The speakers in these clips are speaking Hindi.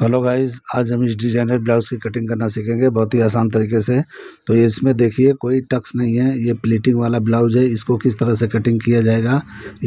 हेलो गाइस आज हम इस डिजाइनर ब्लाउज़ की कटिंग करना सीखेंगे बहुत ही आसान तरीके से तो ये इसमें देखिए कोई टक्स नहीं है ये प्लेटिंग वाला ब्लाउज है इसको किस तरह से कटिंग किया जाएगा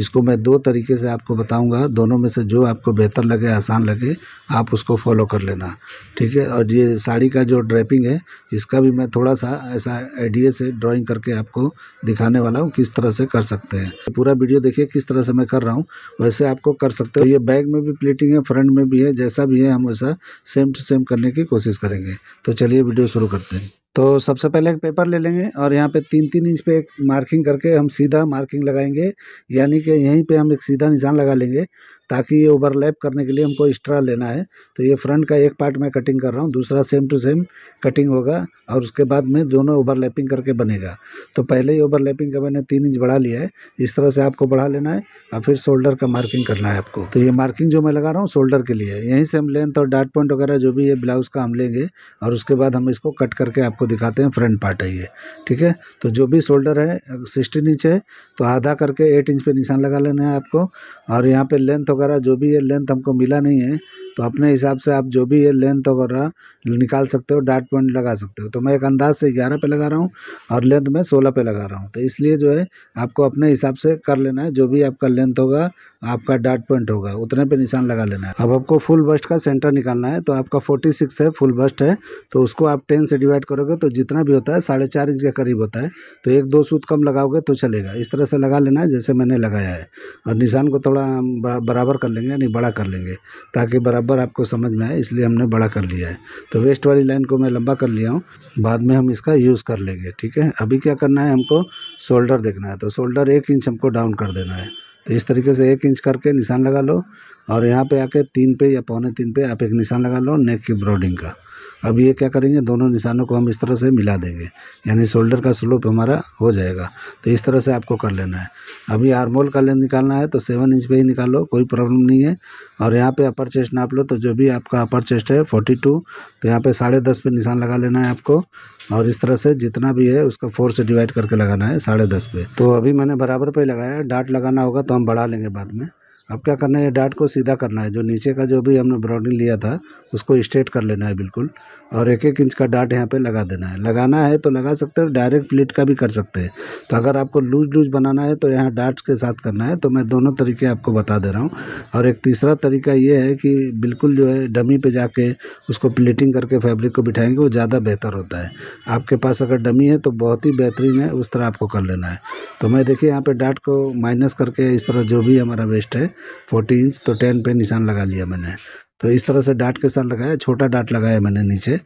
इसको मैं दो तरीके से आपको बताऊंगा दोनों में से जो आपको बेहतर लगे आसान लगे आप उसको फॉलो कर लेना ठीक है और ये साड़ी का जो ड्रेपिंग है इसका भी मैं थोड़ा सा ऐसा आइडिया से ड्राॅइंग करके आपको दिखाने वाला हूँ किस तरह से कर सकते हैं तो पूरा वीडियो देखिए किस तरह से मैं कर रहा हूँ वैसे आपको कर सकते हो ये बैग में भी प्लेटिंग है फ्रंट में भी है जैसा भी है हम सा सेम टू सेम करने की कोशिश करेंगे तो चलिए वीडियो शुरू करते हैं तो सबसे पहले एक पेपर ले लेंगे और यहाँ पे तीन तीन इंच पे एक मार्किंग करके हम सीधा मार्किंग लगाएंगे यानी कि यहीं पे हम एक सीधा निशान लगा लेंगे ताकि ये ओवरलैप करने के लिए हमको एक्स्ट्रा लेना है तो ये फ्रंट का एक पार्ट मैं कटिंग कर रहा हूँ दूसरा सेम टू सेम कटिंग होगा और उसके बाद में दोनों ओवरलैपिंग करके बनेगा तो पहले ही ओवरलैपिंग का मैंने तीन इंच बढ़ा लिया है इस तरह से आपको बढ़ा लेना है और फिर शोल्डर का मार्किंग करना है आपको तो ये मार्किंग जो मैं लगा रहा हूँ शोल्डर के लिए यहीं से हम लेंथ और डार्ट पॉइंट वगैरह जो भी ये ब्लाउज़ का हम लेंगे और उसके बाद हम इसको कट करके आपको दिखाते हैं फ्रंट पार्ट है ये ठीक है तो जो भी शोल्डर है सिक्सटीन इंच है तो आधा करके एट इंच पर निशान लगा लेना है आपको और यहाँ पर लेंथ वगैरह जो भी है लेंथ हमको मिला नहीं है तो अपने हिसाब से आप जो भी ये लेंथ वगैरह निकाल सकते हो डाट पॉइंट लगा सकते हो तो मैं एक अंदाज से ग्यारह पे लगा रहा हूँ और लेंथ में सोलह पे लगा रहा हूँ तो इसलिए जो है आपको अपने हिसाब से कर लेना है जो भी आपका लेंथ होगा आपका डाट पॉइंट होगा उतने पे निशान लगा लेना है अब आपको फुल बस्ट का सेंटर निकालना है तो आपका फोर्टी सिक्स है फुल बस्ट है तो उसको आप टेन से डिवाइड करोगे तो जितना भी होता है साढ़े चार इंच के करीब होता है तो एक दो सूत कम लगाओगे तो चलेगा इस तरह से लगा लेना है जैसे मैंने लगाया है और निशान को थोड़ा बराबर कर लेंगे यानी बड़ा कर लेंगे ताकि बराबर बराबर आपको समझ में आए इसलिए हमने बड़ा कर लिया है तो वेस्ट वाली लाइन को मैं लंबा कर लिया हूँ बाद में हम इसका यूज़ कर लेंगे ठीक है अभी क्या करना है हमको शोल्डर देखना है तो शोल्डर एक इंच हमको डाउन कर देना है तो इस तरीके से एक इंच करके निशान लगा लो और यहाँ पर आके तीन पे या पौने तीन पे आप एक निशान लगा लो नेक की ब्रॉडिंग का अब ये क्या करेंगे दोनों निशानों को हम इस तरह से मिला देंगे यानी शोल्डर का स्लोप हमारा हो जाएगा तो इस तरह से आपको कर लेना है अभी आर्मोल का लेंथ निकालना है तो सेवन इंच पे ही निकालो कोई प्रॉब्लम नहीं है और यहाँ पे अपर चेस्ट नाप लो तो जो भी आपका अपर चेस्ट है फोर्टी टू तो यहाँ पर साढ़े दस पे निशान लगा लेना है आपको और इस तरह से जितना भी है उसका फोर से डिवाइड करके लगाना है साढ़े दस पे तो अभी मैंने बराबर पर लगाया है डाट लगाना होगा तो हम बढ़ा लेंगे बाद में अब क्या करना है डाट को सीधा करना है जो नीचे का जो भी हमने ब्रॉडिंग लिया था उसको स्ट्रेट कर लेना है बिल्कुल और एक एक इंच का डाट यहाँ पे लगा देना है लगाना है तो लगा सकते हैं डायरेक्ट प्लेट का भी कर सकते हैं तो अगर आपको लूज लूज बनाना है तो यहाँ डाट्स के साथ करना है तो मैं दोनों तरीके आपको बता दे रहा हूँ और एक तीसरा तरीका ये है कि बिल्कुल जो है डमी पे जाके उसको प्लेटिंग करके फैब्रिक को बिठाएंगे वो ज़्यादा बेहतर होता है आपके पास अगर डमी है तो बहुत ही बेहतरीन है उस तरह आपको कर लेना है तो मैं देखिए यहाँ पर डाट को माइनस करके इस तरह जो भी हमारा वेस्ट है फोर्टी इंच तो टेन पे निशान लगा लिया मैंने तो इस तरह से डाट के साथ लगाया छोटा डाट लगाया मैंने नीचे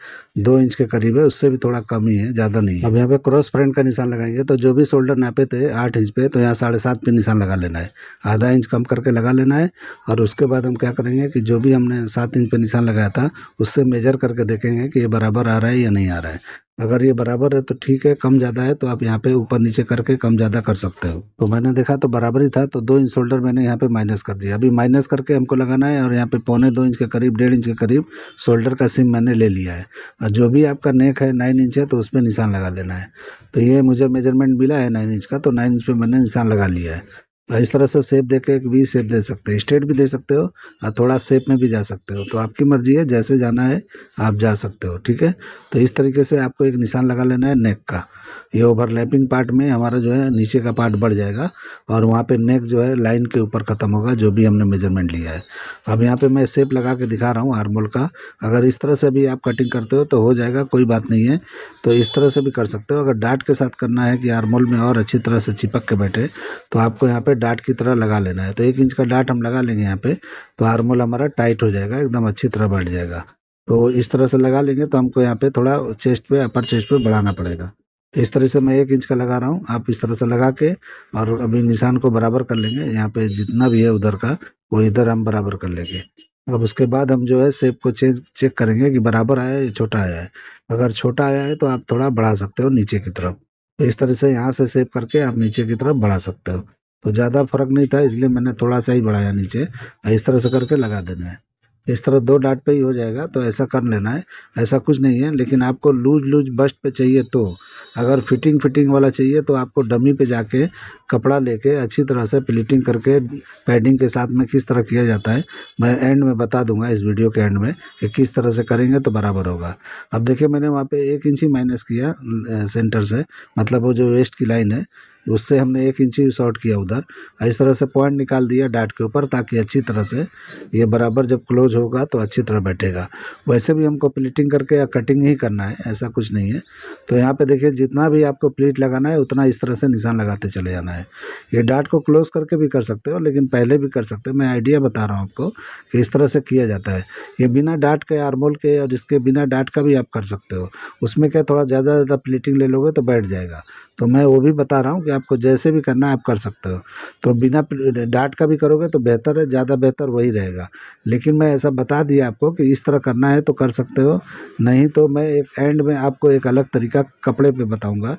दो इंच के करीब है उससे भी थोड़ा कम ही है ज़्यादा नहीं है अब यहाँ पे क्रॉस फ्रंट का निशान लगाएंगे तो जो भी शोल्डर नापे थे आठ इंच पे तो यहाँ साढ़े सात पे निशान लगा लेना है आधा इंच कम करके लगा लेना है और उसके बाद हम क्या करेंगे कि जो भी हमने सात इंच पे निशान लगाया था उससे मेजर करके देखेंगे कि ये बराबर आ रहा है या नहीं आ रहा है अगर ये बराबर है तो ठीक है कम ज़्यादा है तो आप यहाँ पे ऊपर नीचे करके कम ज़्यादा कर सकते हो तो मैंने देखा तो बराबर ही था तो दो इंच शोल्डर मैंने यहाँ पे माइनस कर दिया अभी माइनस करके हमको लगाना है और यहाँ पे पौने दो इंच के करीब डेढ़ इंच के करीब शोल्डर का सिम मैंने ले लिया है और जो भी आपका नेक है नाइन इंच है तो उस पर निशान लगा लेना है तो ये मुझे मेजरमेंट मिला है नाइन इंच का तो नाइन इंच पर मैंने निशान लगा लिया है तो इस तरह से सेप दे के वी सेप दे सकते हैं स्टेट भी दे सकते हो और थोड़ा सेप में भी जा सकते हो तो आपकी मर्जी है जैसे जाना है आप जा सकते हो ठीक है तो इस तरीके से आपको एक निशान लगा लेना है नेक का ये ओवरलैपिंग पार्ट में हमारा जो है नीचे का पार्ट बढ़ जाएगा और वहाँ पे नेक जो है लाइन के ऊपर ख़त्म होगा जो भी हमने मेजरमेंट लिया है अब यहाँ पे मैं सेप लगा के दिखा रहा हूँ आर्मोल का अगर इस तरह से भी आप कटिंग करते हो तो हो जाएगा कोई बात नहीं है तो इस तरह से भी कर सकते हो अगर डाट के साथ करना है कि आरमोल में और अच्छी तरह से चिपक के बैठे तो आपको यहाँ पर डाट की तरह लगा लेना है तो एक इंच का डाट हम लगा लेंगे यहाँ पर तो आरमोल हमारा टाइट हो जाएगा एकदम अच्छी तरह बैठ जाएगा तो इस तरह से लगा लेंगे तो हमको यहाँ पे थोड़ा चेस्ट पे अपर चेस्ट पे बढ़ाना पड़ेगा तो इस तरह से मैं एक इंच का लगा रहा हूँ आप इस तरह से लगा के और अभी निशान को बराबर कर लेंगे यहाँ पे जितना भी है उधर का वो इधर हम बराबर कर लेंगे अब उसके बाद हम जो है सेप को चेंज चेक करेंगे कि बराबर आया है या छोटा आया है अगर छोटा आया है तो आप थोड़ा बढ़ा सकते हो नीचे की तरफ तो इस तरह से यहाँ से सेप करके आप नीचे की तरफ बढ़ा सकते हो तो ज़्यादा फर्क नहीं था इसलिए मैंने थोड़ा सा ही बढ़ाया नीचे इस तरह से करके लगा देना है इस तरह दो डाट पे ही हो जाएगा तो ऐसा कर लेना है ऐसा कुछ नहीं है लेकिन आपको लूज लूज बस्ट पे चाहिए तो अगर फिटिंग फिटिंग वाला चाहिए तो आपको डमी पे जाके कपड़ा लेके अच्छी तरह से प्लेटिंग करके पैडिंग के साथ में किस तरह किया जाता है मैं एंड में बता दूंगा इस वीडियो के एंड में कि किस तरह से करेंगे तो बराबर होगा अब देखिए मैंने वहाँ पर एक इंच ही माइनस किया सेंटर से मतलब वो जो वेस्ट की लाइन है उससे हमने एक इंची शॉर्ट किया उधर इस तरह से पॉइंट निकाल दिया डाट के ऊपर ताकि अच्छी तरह से ये बराबर जब क्लोज होगा तो अच्छी तरह बैठेगा वैसे भी हमको प्लीटिंग करके या कटिंग ही करना है ऐसा कुछ नहीं है तो यहाँ पे देखिए जितना भी आपको प्लीट लगाना है उतना इस तरह से निशान लगाते चले जाना है ये डाट को क्लोज करके भी कर सकते हो लेकिन पहले भी कर सकते हो मैं आइडिया बता रहा हूँ आपको कि इस तरह से किया जाता है ये बिना डाट के आरमोल के और इसके बिना डाट का भी आप कर सकते हो उसमें क्या थोड़ा ज़्यादा ज़्यादा प्लीटिंग ले लोगे तो बैठ जाएगा तो मैं वो भी बता रहा हूँ कि आपको जैसे भी करना है आप कर सकते हो तो बिना डाट का भी करोगे तो बेहतर है ज़्यादा बेहतर वही रहेगा लेकिन मैं ऐसा बता दिया आपको कि इस तरह करना है तो कर सकते हो नहीं तो मैं एक एंड में आपको एक अलग तरीका कपड़े पर बताऊँगा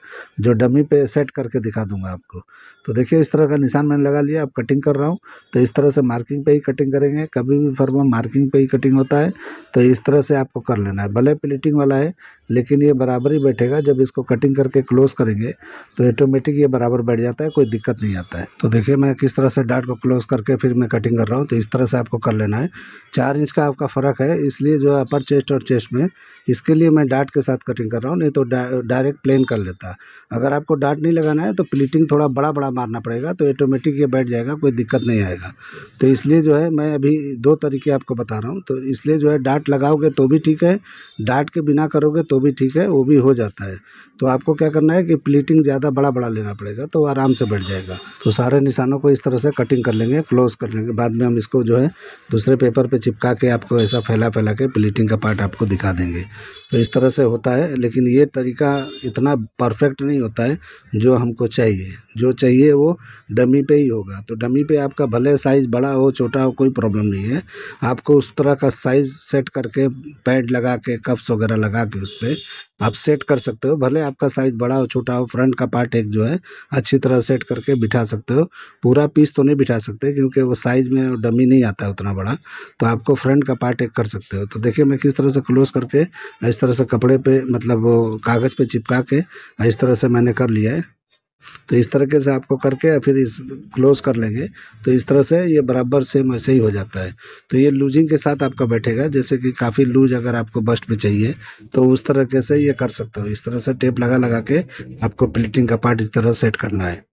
जो डमी पे सेट करके दिखा दूँगा आपको तो देखिए इस तरह का निशान मैंने लगा लिया अब कटिंग कर रहा हूँ तो इस तरह से मार्किंग पे ही कटिंग करेंगे कभी भी फर्मा मार्किंग पे ही कटिंग होता है तो इस तरह से आपको कर लेना है भले प्लेटिंग वाला है लेकिन ये बराबर ही बैठेगा जब इसको कटिंग करके क्लोज़ करेंगे तो ऑटोमेटिक ये बराबर बैठ जाता है कोई दिक्कत नहीं आता है तो देखिए मैं किस तरह से डाट को क्लोज़ करके फिर मैं कटिंग कर रहा हूँ तो इस तरह से आपको कर लेना है चार इंच का आपका फ़र्क है इसलिए जो है अपर चेस्ट और चेस्ट में इसके लिए मैं डाट के साथ कटिंग कर रहा हूँ नहीं तो डायरेक्ट प्लेन कर लेता अगर आपको डाट नहीं लगाना है तो प्लीटिंग थोड़ा बड़ा बड़ा मारना पड़ेगा तो ऑटोमेटिक ये बैठ जाएगा कोई दिक्कत नहीं आएगा तो इसलिए जो है मैं अभी दो तरीके आपको बता रहा हूँ तो इसलिए जो है डाट लगाओगे तो भी ठीक है डाट के बिना करोगे तो भी ठीक है वो भी हो जाता है तो आपको क्या करना है कि प्लीटिंग ज़्यादा बड़ा बड़ा लेना पड़ेगा तो आराम से बैठ जाएगा तो सारे निशानों को इस तरह से कटिंग कर लेंगे क्लोज कर लेंगे बाद में हम इसको जो है दूसरे पेपर पर चिपका के आपको ऐसा फैला फैला के प्लीटिंग का पार्ट आपको दिखा देंगे तो इस तरह से होता है लेकिन ये तरीका इतना परफेक्ट नहीं होता है जो हमको चाहिए जो चाहिए वो डमी पे ही होगा तो डमी पे आपका भले साइज़ बड़ा हो छोटा हो कोई प्रॉब्लम नहीं है आपको उस तरह का साइज़ सेट करके पैड लगा के कप्स वगैरह लगा के उस पर आप सेट कर सकते हो भले आपका साइज़ बड़ा हो छोटा हो फ्रंट का पार्ट एक जो है अच्छी तरह सेट करके बिठा सकते हो पूरा पीस तो नहीं बिठा सकते क्योंकि वो साइज़ में डमी नहीं आता उतना बड़ा तो आपको फ्रंट का पार्ट एक कर सकते हो तो देखिए मैं किस तरह से क्लोज़ करके इस तरह से कपड़े पे मतलब कागज़ पे चिपका के इस तरह से मैंने कर लिया है तो इस तरीके से आपको करके फिर इस क्लोज़ कर लेंगे तो इस तरह से ये बराबर सेम ऐसे ही हो जाता है तो ये लूजिंग के साथ आपका बैठेगा जैसे कि काफ़ी लूज अगर आपको बस्ट में चाहिए तो उस तरीके से ये कर सकते हो इस तरह से टेप लगा लगा के आपको प्लेटिंग का पार्ट इस तरह सेट करना है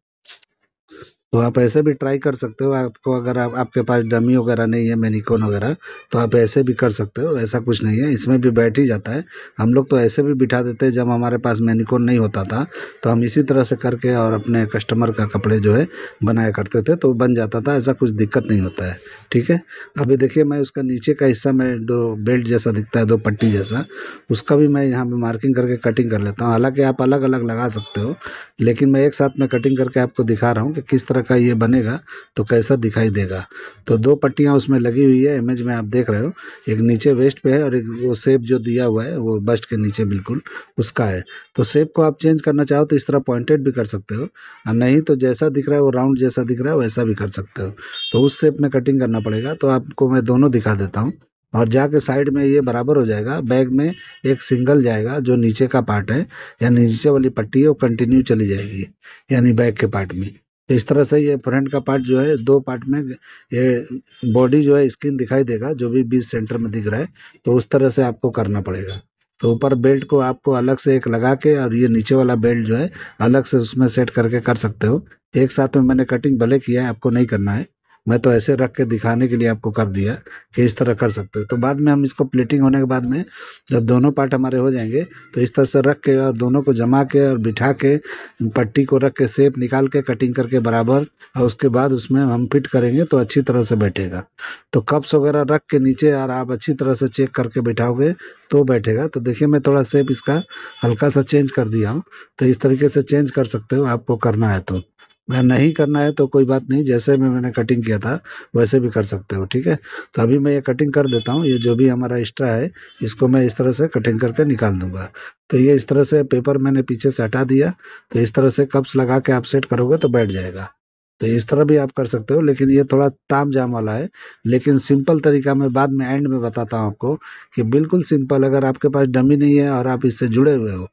तो आप ऐसे भी ट्राई कर सकते हो आपको अगर आप आपके पास डमी वगैरह नहीं है मैनिकोन वगैरह तो आप ऐसे भी कर सकते हो ऐसा कुछ नहीं है इसमें भी बैठ ही जाता है हम लोग तो ऐसे भी बिठा देते जब हमारे पास मैनिकोन नहीं होता था तो हम इसी तरह से करके और अपने कस्टमर का कपड़े जो है बनाया करते थे तो बन जाता था ऐसा कुछ दिक्कत नहीं होता है ठीक है अभी देखिए मैं उसका नीचे का हिस्सा मैं दो बेल्ट जैसा दिखता है दो पट्टी जैसा उसका भी मैं यहाँ पर मार्किंग करके कटिंग कर लेता हूँ हालाँकि आप अलग अलग लगा सकते हो लेकिन मैं एक साथ में कटिंग करके आपको दिखा रहा हूँ कि किस तरह आकार का ये बनेगा तो कैसा दिखाई देगा तो दो पट्टियाँ उसमें लगी हुई है इमेज में आप देख रहे हो एक नीचे वेस्ट पे है और एक वो सेप जो दिया हुआ है वो बस्ट के नीचे बिल्कुल उसका है तो सेप को आप चेंज करना चाहो तो इस तरह पॉइंटेड भी कर सकते हो और नहीं तो जैसा दिख रहा है वो राउंड जैसा दिख रहा है वैसा भी कर सकते हो तो उस सेप में कटिंग करना पड़ेगा तो आपको मैं दोनों दिखा देता हूँ और जाके साइड में ये बराबर हो जाएगा बैग में एक सिंगल जाएगा जो नीचे का पार्ट है यानी नीचे वाली पट्टी है वो कंटिन्यू चली जाएगी यानी बैग के पार्ट में इस तरह से ये फ्रंट का पार्ट जो है दो पार्ट में ये बॉडी जो है स्किन दिखाई देगा जो भी बीच सेंटर में दिख रहा है तो उस तरह से आपको करना पड़ेगा तो ऊपर बेल्ट को आपको अलग से एक लगा के और ये नीचे वाला बेल्ट जो है अलग से उसमें सेट करके कर सकते हो एक साथ में मैंने कटिंग भले किया है आपको नहीं करना है मैं तो ऐसे रख के दिखाने के लिए आपको कर दिया कि इस तरह कर सकते हो तो बाद में हम इसको प्लेटिंग होने के बाद में जब दोनों पार्ट हमारे हो जाएंगे तो इस तरह से रख के और दोनों को जमा के और बिठा के पट्टी को रख के सेप निकाल के कटिंग करके बराबर और उसके बाद उसमें हम फिट करेंगे तो अच्छी तरह से बैठेगा तो कप्स वगैरह रख के नीचे और आप अच्छी तरह से चेक करके बैठाओगे तो बैठेगा तो देखिए मैं थोड़ा सेप इसका हल्का सा चेंज कर दिया हूँ तो इस तरीके से चेंज कर सकते हो आपको करना है तो अगर नहीं करना है तो कोई बात नहीं जैसे मैं मैंने कटिंग किया था वैसे भी कर सकते हो ठीक है तो अभी मैं ये कटिंग कर देता हूँ ये जो भी हमारा एक्स्ट्रा है इसको मैं इस तरह से कटिंग करके निकाल दूंगा तो ये इस तरह से पेपर मैंने पीछे से हटा दिया तो इस तरह से कप्स लगा के आप सेट करोगे तो बैठ जाएगा तो इस तरह भी आप कर सकते हो लेकिन ये थोड़ा ताम जाम वाला है लेकिन सिंपल तरीका मैं बाद में एंड में बताता हूँ आपको कि बिल्कुल सिंपल अगर आपके पास डमी नहीं है और आप इससे जुड़े हुए हो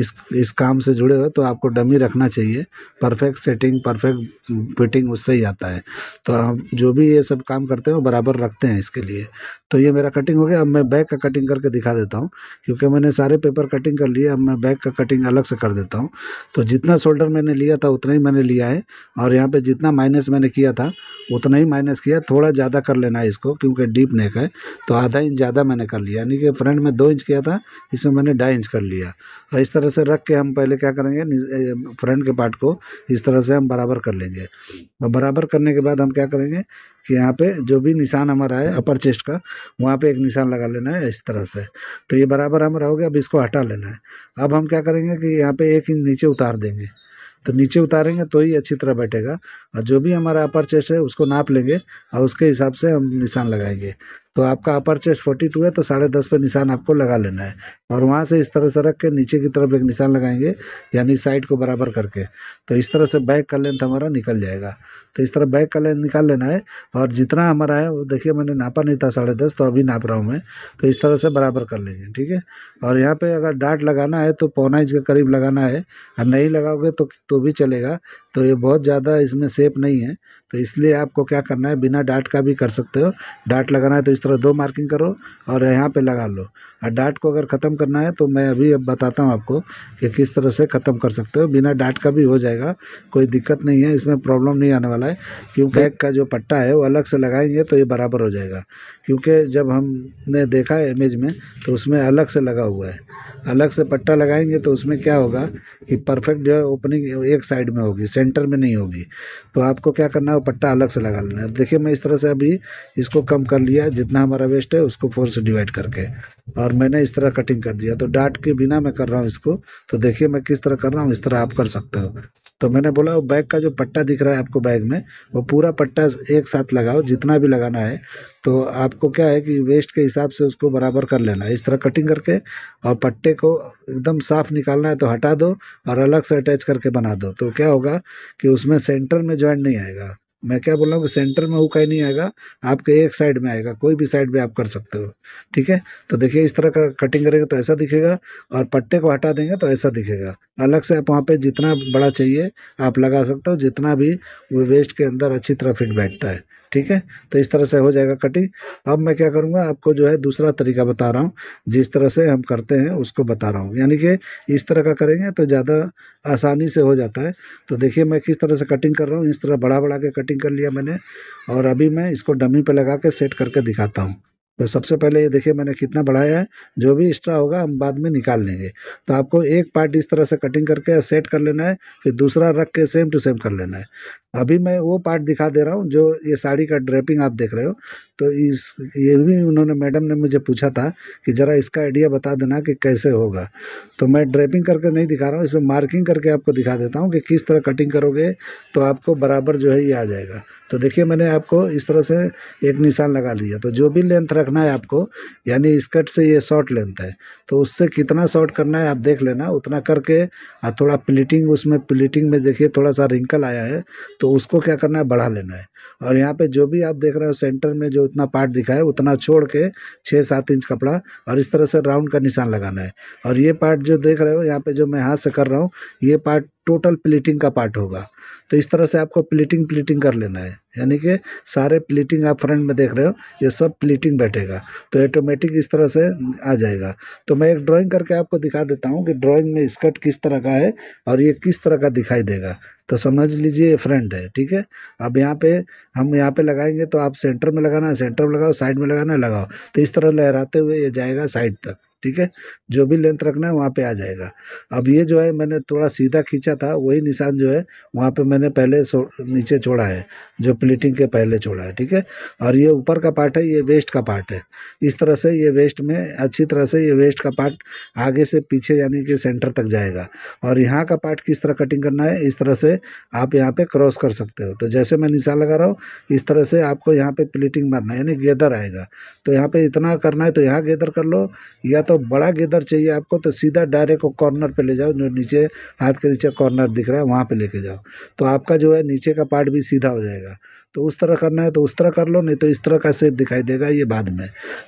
इस इस काम से जुड़े हो तो आपको डमी रखना चाहिए परफेक्ट सेटिंग परफेक्ट फिटिंग उससे ही आता है तो आप जो भी ये सब काम करते हैं बराबर रखते हैं इसके लिए तो ये मेरा कटिंग हो गया अब मैं बैक का कटिंग करके दिखा देता हूँ क्योंकि मैंने सारे पेपर कटिंग कर लिए अब मैं बैक का कटिंग अलग से कर देता हूँ तो जितना शोल्डर मैंने लिया था उतना ही मैंने लिया है और यहाँ पर जितना माइनस मैंने किया था उतना ही माइनस किया थोड़ा ज़्यादा कर लेना है इसको क्योंकि डीप नेक है तो आधा इंच ज़्यादा मैंने कर लिया यानी कि फ्रंट में दो इंच किया था इसमें मैंने ढाई इंच कर लिया और इस तरह से रख के हम पहले क्या करेंगे फ्रंट के पार्ट को इस तरह से हम बराबर कर लेंगे और बराबर करने के बाद हम क्या करेंगे कि यहाँ पर जो भी निशान हमारा है अपर चेस्ट का वहाँ पर एक निशान लगा लेना है इस तरह से तो ये बराबर हमारा हो गया अब इसको हटा लेना है अब हम क्या करेंगे कि यहाँ पर एक इंच नीचे उतार देंगे तो नीचे उतारेंगे तो ही अच्छी तरह बैठेगा और जो भी हमारा अपर चेस्ट है उसको नाप लेंगे और उसके हिसाब से हम निशान लगाएंगे तो आपका अपर चेस्ट फोर्टी टू है तो साढ़े दस पर निशान आपको लगा लेना है और वहाँ से इस तरह से रख के नीचे की तरफ एक निशान लगाएंगे यानी साइड को बराबर करके तो इस तरह से बैक का लेंथ हमारा निकल जाएगा तो इस तरह बैक का लेंथ निकाल लेना है और जितना हमारा है वो देखिए मैंने नापा नहीं था साढ़े दस तो अभी नाप रहा हूँ मैं तो इस तरह से बराबर कर लेंगे ठीक है और यहाँ पर अगर डाट लगाना है तो पौना इंच के करीब लगाना है और नहीं लगाओगे तो तो भी चलेगा तो ये बहुत ज़्यादा इसमें सेफ नहीं है तो इसलिए आपको क्या करना है बिना डाट का भी कर सकते हो डाट लगाना है तो इस तरह दो मार्किंग करो और यहाँ पे लगा लो और डाट को अगर ख़त्म करना है तो मैं अभी अब बताता हूँ आपको कि किस तरह से ख़त्म कर सकते हो बिना डाट का भी हो जाएगा कोई दिक्कत नहीं है इसमें प्रॉब्लम नहीं आने वाला है क्योंकि एक का जो पट्टा है वो अलग से लगाएंगे तो ये बराबर हो जाएगा क्योंकि जब हमने देखा है इमेज में तो उसमें अलग से लगा हुआ है अलग से पट्टा लगाएंगे तो उसमें क्या होगा कि परफेक्ट जो है ओपनिंग एक साइड में होगी सेंटर में नहीं होगी तो आपको क्या करना है वो पट्टा अलग से लगा लेना है देखिए मैं इस तरह से अभी इसको कम कर लिया जितना हमारा वेस्ट है उसको फोर से डिवाइड करके और और मैंने इस तरह कटिंग कर दिया तो डाट के बिना मैं कर रहा हूँ इसको तो देखिए मैं किस तरह कर रहा हूँ इस तरह आप कर सकते हो तो मैंने बोला वो बैग का जो पट्टा दिख रहा है आपको बैग में वो पूरा पट्टा एक साथ लगाओ जितना भी लगाना है तो आपको क्या है कि वेस्ट के हिसाब से उसको बराबर कर लेना है इस तरह कटिंग करके और पट्टे को एकदम साफ निकालना है तो हटा दो और अलग से अटैच करके बना दो तो क्या होगा कि उसमें सेंटर में ज्वाइंट नहीं आएगा मैं क्या बोल रहा हूँ कि सेंटर में वो कहीं नहीं आएगा आपके एक साइड में आएगा कोई भी साइड में आप कर सकते हो ठीक है तो देखिए इस तरह का कटिंग करेंगे तो ऐसा दिखेगा और पट्टे को हटा देंगे तो ऐसा दिखेगा अलग से आप वहाँ पे जितना बड़ा चाहिए आप लगा सकते हो जितना भी वो वेस्ट के अंदर अच्छी तरह फिट बैठता है ठीक है तो इस तरह से हो जाएगा कटिंग अब मैं क्या करूँगा आपको जो है दूसरा तरीका बता रहा हूँ जिस तरह से हम करते हैं उसको बता रहा हूँ यानी कि इस तरह का करेंगे तो ज़्यादा आसानी से हो जाता है तो देखिए मैं किस तरह से कटिंग कर रहा हूँ इस तरह बड़ा बड़ा के कटिंग कर लिया मैंने और अभी मैं इसको डमी पर लगा के सेट करके दिखाता हूँ तो सबसे पहले ये देखिए मैंने कितना बढ़ाया है जो भी एक्स्ट्रा होगा हम बाद में निकाल लेंगे तो आपको एक पार्ट इस तरह से कटिंग करके सेट कर लेना है फिर दूसरा रख के सेम टू सेम कर लेना है अभी मैं वो पार्ट दिखा दे रहा हूँ जो ये साड़ी का ड्रेपिंग आप देख रहे हो तो इस ये भी उन्होंने मैडम ने मुझे पूछा था कि ज़रा इसका आइडिया बता देना कि कैसे होगा तो मैं ड्रेपिंग करके नहीं दिखा रहा हूँ इसमें मार्किंग करके आपको दिखा देता हूँ कि किस तरह कटिंग करोगे तो आपको बराबर जो है ये आ जाएगा तो देखिए मैंने आपको इस तरह से एक निशान लगा लिया तो जो भी लेंथ रखना है आपको यानी स्कर्ट से ये शॉर्ट लेंथ है तो उससे कितना शॉर्ट करना है आप देख लेना उतना करके और थोड़ा प्लीटिंग उसमें प्लीटिंग में देखिए थोड़ा सा रिंकल आया है तो उसको क्या करना है बढ़ा लेना है और यहाँ पे जो भी आप देख रहे हो सेंटर में जो उतना पार्ट दिखा है उतना छोड़ के छः सात इंच कपड़ा और इस तरह से राउंड का निशान लगाना है और ये पार्ट जो देख रहे हो यहाँ पे जो मैं हाथ से कर रहा हूँ ये पार्ट टोटल प्लीटिंग का पार्ट होगा तो इस तरह से आपको प्लीटिंग प्लीटिंग कर लेना है यानी कि सारे प्लीटिंग आप फ्रंट में देख रहे हो ये सब प्लीटिंग बैठेगा तो ऑटोमेटिक इस तरह से आ जाएगा तो मैं एक ड्राइंग करके आपको दिखा देता हूँ कि ड्राइंग में स्कर्ट किस तरह का है और ये किस तरह का दिखाई देगा तो समझ लीजिए ये फ्रंट है ठीक है अब यहाँ पे हम यहाँ पे लगाएंगे तो आप सेंटर में लगाना है सेंटर में लगाओ साइड में लगाना है लगाओ तो इस तरह लहराते हुए ये जाएगा साइड तक ठीक है जो भी लेंथ रखना है वहाँ पे आ जाएगा अब ये जो है मैंने थोड़ा सीधा खींचा था वही निशान जो है वहाँ पे मैंने पहले नीचे छोड़ा है जो प्लीटिंग के पहले छोड़ा है ठीक है और ये ऊपर का पार्ट है ये वेस्ट का पार्ट है इस तरह से ये वेस्ट में अच्छी तरह से ये वेस्ट का पार्ट आगे से पीछे यानी कि सेंटर तक जाएगा और यहाँ का पार्ट किस तरह कटिंग करना है इस तरह से आप यहाँ पर क्रॉस कर सकते हो तो जैसे मैं निशान लगा रहा हूँ इस तरह से आपको यहाँ पर प्लीटिंग मारना है यानी गेदर आएगा तो यहाँ पर इतना करना है तो यहाँ गेदर कर लो या तो तो बड़ा गेंदर चाहिए आपको तो सीधा डायरेक्ट वो कॉर्नर पे ले जाओ जो नीचे हाथ के नीचे कॉर्नर दिख रहा है वहाँ पे लेके जाओ तो आपका जो है नीचे का पार्ट भी सीधा हो जाएगा तो उस तरह करना है तो उस तरह कर लो नहीं तो इस तरह का सेप दिखाई देगा ये बाद में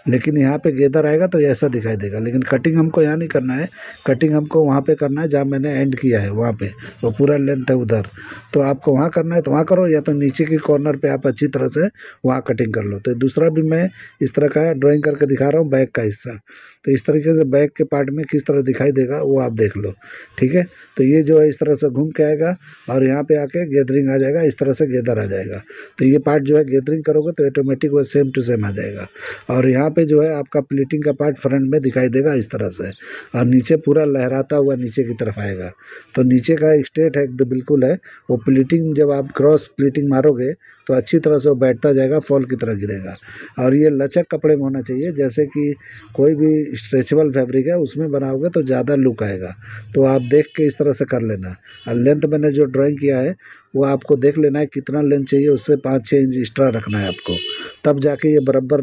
लेकिन यहाँ पे गेदर आएगा तो ऐसा दिखाई देगा लेकिन कटिंग हमको यहाँ नहीं करना है कटिंग हमको वहाँ पे करना है जहाँ मैंने एंड किया है वहाँ पे वो तो पूरा लेंथ है उधर तो आपको वहाँ करना है तो वहाँ करो या तो नीचे की कॉर्नर पर आप अच्छी तरह से वहाँ कटिंग कर लो तो दूसरा भी मैं इस तरह का ड्रॉइंग करके दिखा रहा हूँ बैक का हिस्सा तो इस तरीके से बैक के पार्ट में किस तरह दिखाई देगा वो आप देख लो ठीक है तो ये जो है इस तरह से घूम के आएगा और यहाँ पे आके गैदरिंग आ जाएगा इस तरह से गेदर आ जाएगा तो ये पार्ट जो है गैदरिंग करोगे तो ऑटोमेटिक वो सेम टू सेम आ जाएगा और यहाँ पर जो है आपका प्लेटिंग का पार्ट फ्रंट में दिखाई देगा इस तरह से और नीचे पूरा लहराता हुआ नीचे की तरफ आएगा तो नीचे का स्टेट है तो बिल्कुल है वो प्लेटिंग जब आप क्रॉस प्लेटिंग मारोगे तो अच्छी तरह से वो बैठता जाएगा फॉल की तरह गिरेगा और ये लचक कपड़े में होना चाहिए जैसे कि कोई भी स्ट्रेचेबल फैब्रिक है उसमें बनाओगे तो ज़्यादा लुक आएगा तो आप देख के इस तरह से कर लेना और लेंथ मैंने जो ड्राइंग किया है वो आपको देख लेना है कितना लेंथ चाहिए उससे पाँच छः इंच एक्स्ट्रा रखना है आपको तब जाके ये बराबर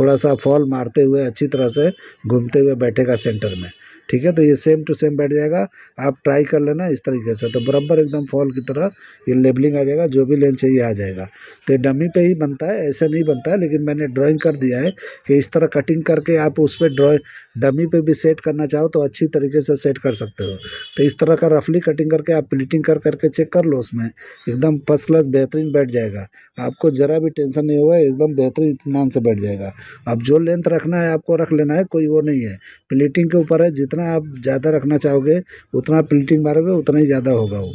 थोड़ा सा फॉल मारते हुए अच्छी तरह से घूमते हुए बैठेगा सेंटर में ठीक है तो ये सेम टू सेम बैठ जाएगा आप ट्राई कर लेना इस तरीके से तो बराबर एकदम फॉल की तरह ये लेबलिंग आ जाएगा जो भी लेंस चाहिए आ जाएगा तो ये डमी पे ही बनता है ऐसे नहीं बनता है लेकिन मैंने ड्राइंग कर दिया है कि इस तरह कटिंग करके आप उस पर ड्रॉ डमी पे भी सेट करना चाहो तो अच्छी तरीके से सेट कर सकते हो तो इस तरह का रफली कटिंग करके आप प्लीटिंग कर करके चेक कर लो उसमें एकदम फर्स्ट क्लास बेहतरीन बैठ जाएगा आपको ज़रा भी टेंशन नहीं होगा एकदम बेहतरीन इतमान से बैठ जाएगा अब जो लेंथ रखना है आपको रख लेना है कोई वो नहीं है प्लीटिंग के ऊपर है जितना जितना आप ज़्यादा रखना चाहोगे उतना प्लीटिंग मारोगे उतना ही ज़्यादा होगा वो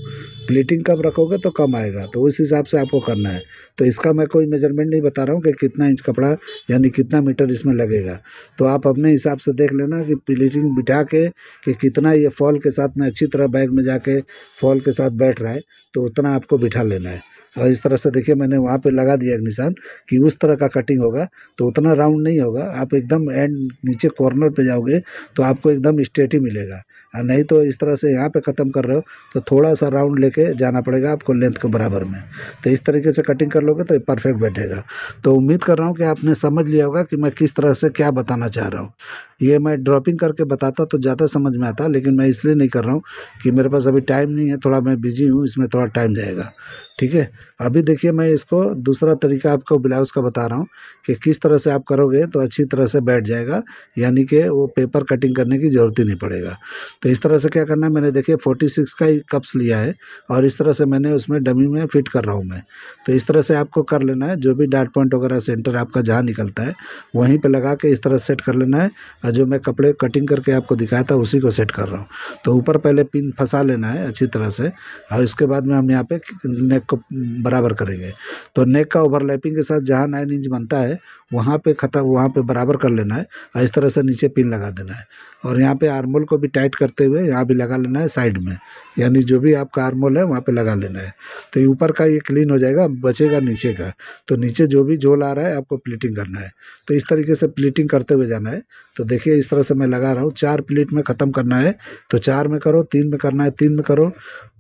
प्लीटिंग कम रखोगे तो कम आएगा तो उस हिसाब से आपको करना है तो इसका मैं कोई मेजरमेंट नहीं बता रहा हूँ कि कितना इंच कपड़ा यानी कितना मीटर इसमें लगेगा तो आप अपने हिसाब से देख लेना कि प्लीटिंग बिठा के कि कितना ये फॉल के साथ में अच्छी तरह बैग में जाके फॉल के साथ बैठ रहा है तो उतना आपको बिठा लेना है और तो इस तरह से देखिए मैंने वहाँ पे लगा दिया एक निशान कि उस तरह का कटिंग होगा तो उतना राउंड नहीं होगा आप एकदम एंड नीचे कॉर्नर पे जाओगे तो आपको एकदम स्ट्रेट ही मिलेगा और नहीं तो इस तरह से यहाँ पे ख़त्म कर रहे हो तो थोड़ा सा राउंड लेके जाना पड़ेगा आपको लेंथ के बराबर में तो इस तरीके से कटिंग कर लोगे तो परफेक्ट बैठेगा तो उम्मीद कर रहा हूँ कि आपने समझ लिया होगा कि मैं किस तरह से क्या बताना चाह रहा हूँ ये मैं ड्रॉपिंग करके बताता तो ज़्यादा समझ में आता लेकिन मैं इसलिए नहीं कर रहा हूँ कि मेरे पास अभी टाइम नहीं है थोड़ा मैं बिजी हूँ इसमें थोड़ा टाइम जाएगा ठीक है अभी देखिए मैं इसको दूसरा तरीका आपको ब्लाउज़ का बता रहा हूँ कि किस तरह से आप करोगे तो अच्छी तरह से बैठ जाएगा यानी कि वो पेपर कटिंग करने की ज़रूरत ही नहीं पड़ेगा तो इस तरह से क्या करना है मैंने देखिए फोर्टी सिक्स का ही कप्स लिया है और इस तरह से मैंने उसमें डमी में फिट कर रहा हूँ मैं तो इस तरह से आपको कर लेना है जो भी डार्ट पॉइंट वगैरह सेंटर आपका जहाँ निकलता है वहीं पर लगा के इस तरह सेट कर लेना है और जो मैं कपड़े कटिंग करके आपको दिखाया था उसी को सेट कर रहा हूँ तो ऊपर पहले पिन फंसा लेना है अच्छी तरह से और इसके बाद में हम यहाँ पे नेक को बराबर करेंगे तो नेक का ओवरलैपिंग के साथ जहाँ नाइन इंच बनता है वहाँ पे खत्म वहाँ पे बराबर कर लेना है और इस तरह से नीचे पिन लगा देना है और यहाँ पे आर्मोल को भी टाइट करते हुए यहाँ भी लगा लेना है साइड में यानी जो भी आपका आर्मोल है वहाँ पर लगा लेना है तो ऊपर का ये क्लीन हो जाएगा बचेगा नीचे का तो नीचे जो भी झोल आ रहा है आपको प्लीटिंग करना है तो इस तरीके से प्लीटिंग करते हुए जाना है तो देखिए इस तरह से मैं लगा रहा हूँ चार प्लीट में ख़त्म करना है तो चार में करो तीन में करना है तीन में करो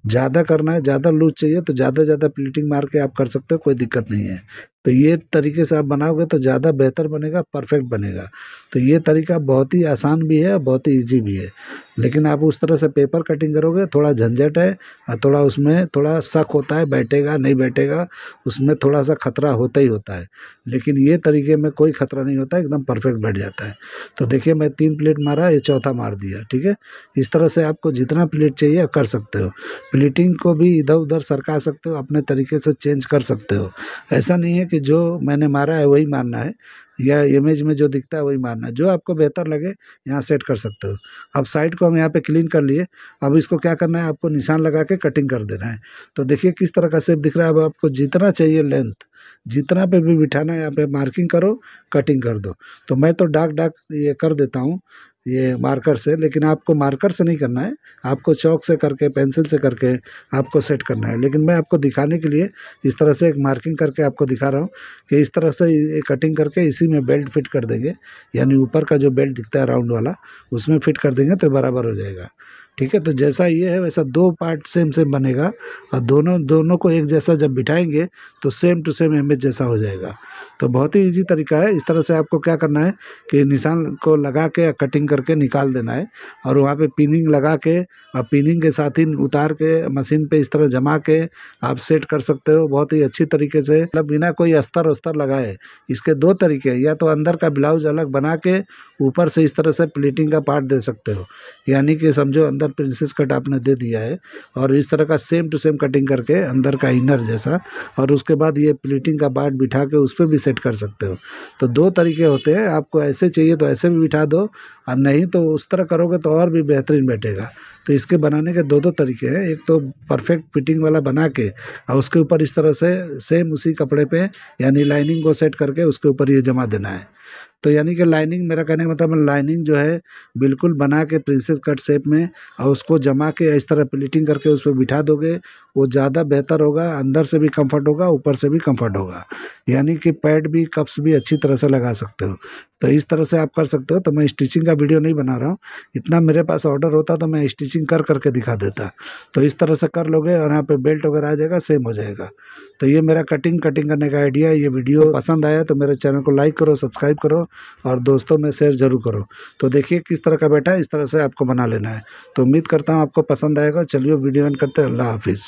ज़्यादा करना है ज़्यादा लूज़ चाहिए तो ज़्यादा ज़्यादा प्लीटिंग मार के आप कर सकते हो कोई दिक्कत नहीं है तो ये तरीके से आप बनाओगे तो ज़्यादा बेहतर बनेगा परफेक्ट बनेगा तो ये तरीका बहुत ही आसान भी है और बहुत ही ईजी भी है लेकिन आप उस तरह से पेपर कटिंग करोगे थोड़ा झंझट है और थोड़ा उसमें थोड़ा शक होता है बैठेगा नहीं बैठेगा उसमें थोड़ा सा खतरा होता ही होता है लेकिन ये तरीके में कोई खतरा नहीं होता एकदम परफेक्ट बैठ जाता है तो देखिए मैं तीन प्लेट मारा ये चौथा मार दिया ठीक है इस तरह से आपको जितना प्लेट चाहिए कर सकते हो प्लेटिंग को भी इधर उधर सरका सकते हो अपने तरीके से चेंज कर सकते हो ऐसा नहीं है कि जो मैंने मारा है वही मारना है या इमेज में जो दिखता है वही मारना है जो आपको बेहतर लगे यहाँ सेट कर सकते हो अब साइड को हम यहाँ पे क्लीन कर लिए अब इसको क्या करना है आपको निशान लगा के कटिंग कर देना है तो देखिए किस तरह का सेप दिख रहा है अब आपको जितना चाहिए लेंथ जितना पे भी बिठाना है यहाँ पे मार्किंग करो कटिंग कर दो तो मैं तो डाक डाक ये कर देता हूँ ये मार्कर से लेकिन आपको मार्कर से नहीं करना है आपको चौक से करके पेंसिल से करके आपको सेट करना है लेकिन मैं आपको दिखाने के लिए इस तरह से एक मार्किंग करके आपको दिखा रहा हूँ कि इस तरह से कटिंग करके इसी में बेल्ट फिट कर देंगे यानी ऊपर का जो बेल्ट दिखता है राउंड वाला उसमें फिट कर देंगे तो बराबर हो जाएगा ठीक है तो जैसा ये है वैसा दो पार्ट सेम सेम बनेगा और दोनों दोनों को एक जैसा जब बिठाएंगे तो सेम टू सेम एम जैसा हो जाएगा तो बहुत ही ईजी तरीका है इस तरह से आपको क्या करना है कि निशान को लगा के कटिंग करके निकाल देना है और वहाँ पे पिनिंग लगा के और पिनिंग के साथ ही उतार के मशीन पर इस तरह जमा के आप सेट कर सकते हो बहुत ही अच्छी तरीके से मतलब बिना कोई अस्तर वस्तर लगाए इसके दो तरीके हैं या तो अंदर का ब्लाउज अलग बना के ऊपर से इस तरह से प्लेटिंग का पार्ट दे सकते हो यानी कि समझो अंदर और प्रिंसेस कट आपने दे दिया है और इस तरह का सेम टू सेम कटिंग करके अंदर का इनर जैसा और उसके बाद ये प्लेटिंग का पार्ट बिठा के उस पर भी सेट कर सकते हो तो दो तरीके होते हैं आपको ऐसे चाहिए तो ऐसे भी बिठा दो और नहीं तो उस तरह करोगे तो और भी बेहतरीन बैठेगा तो इसके बनाने के दो दो तरीके हैं एक तो परफेक्ट फिटिंग वाला बना के और उसके ऊपर इस तरह से सेम उसी कपड़े पे यानी लाइनिंग को सेट करके उसके ऊपर ये जमा देना है तो यानी कि लाइनिंग मेरा कहने का मतलब लाइनिंग जो है बिल्कुल बना के प्रिंसेस कट शेप में और उसको जमा के इस तरह प्लेटिंग करके उस पर बिठा दोगे वो ज़्यादा बेहतर होगा अंदर से भी कम्फर्ट होगा ऊपर से भी कम्फर्ट होगा यानी कि पैड भी कप्स भी अच्छी तरह से लगा सकते हो तो इस तरह से आप कर सकते हो तो मैं स्टिचिंग का वीडियो नहीं बना रहा हूँ इतना मेरे पास ऑर्डर होता तो मैं स्टिचिंग कर करके दिखा देता तो इस तरह से कर लोगे और यहाँ पर बेल्ट वगैरह आ जाएगा सेम हो जाएगा तो ये मेरा कटिंग कटिंग करने का आइडिया ये वीडियो पसंद आया तो मेरे चैनल को लाइक करो सब्सक्राइब करो और दोस्तों में शेयर ज़रूर करो तो देखिए किस तरह का बैठा है इस तरह से आपको बना लेना है तो उम्मीद करता हूँ आपको पसंद आएगा चलिए वीडियो एंड करते हैं अल्लाह हाफिज़